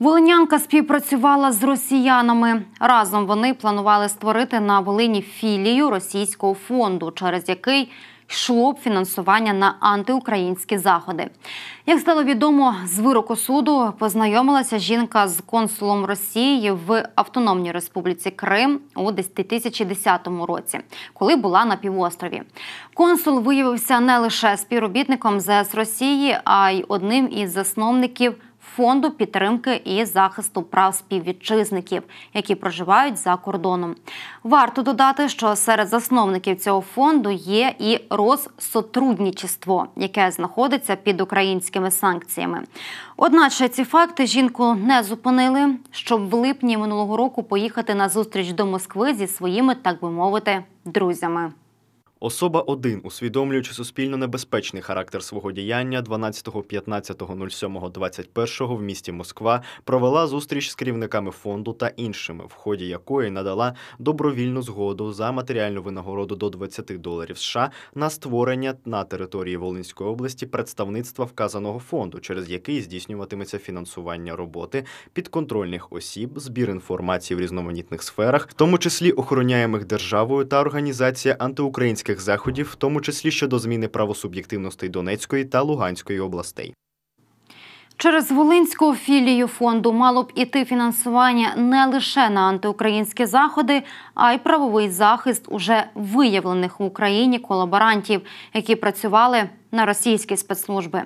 Волинянка співпрацювала з росіянами. Разом вони планували створити на Волині філію російського фонду, через який йшло б фінансування на антиукраїнські заходи. Як стало відомо, з вироку суду познайомилася жінка з консулом Росії в Автономній Республіці Крим у 2010 році, коли була на півострові. Консул виявився не лише співробітником ЗС Росії, а й одним із засновників фонду підтримки і захисту прав співвітчизників, які проживають за кордоном. Варто додати, що серед засновників цього фонду є і розсотрудничество, яке знаходиться під українськими санкціями. Одначе ці факти жінку не зупинили, щоб в липні минулого року поїхати на зустріч до Москви зі своїми, так би мовити, друзями. Особа 1, усвідомлюючи суспільно небезпечний характер свого діяння 12.15.07.21 в місті Москва провела зустріч з керівниками фонду та іншими, в ході якої надала добровільну згоду за матеріальну винагороду до 20 доларів США на створення на території Волинської області представництва вказаного фонду, через який здійснюватиметься фінансування роботи підконтрольних осіб, збір інформації в різноманітних сферах, в тому числі охороняємих державою та організація антиукраїнських заходів, в тому числі щодо зміни правосуб'єктивностей Донецької та Луганської областей. Через Волинську філію фонду мало б іти фінансування не лише на антиукраїнські заходи, а й правовий захист уже виявлених в Україні колаборантів, які працювали на російські спецслужби.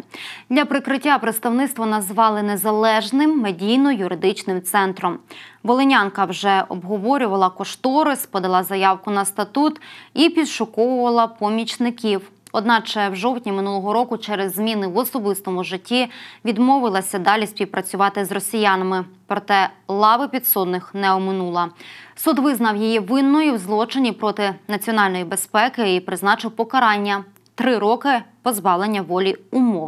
Для прикриття представництво назвали незалежним медійно-юридичним центром. Волинянка вже обговорювала кошторис, подала заявку на статут і підшуковувала помічників. Одначе в жовтні минулого року через зміни в особистому житті відмовилася далі співпрацювати з росіянами. Проте лави підсудних не оминула. Суд визнав її винною в злочині проти національної безпеки і призначив покарання три роки позбавлення волі умов.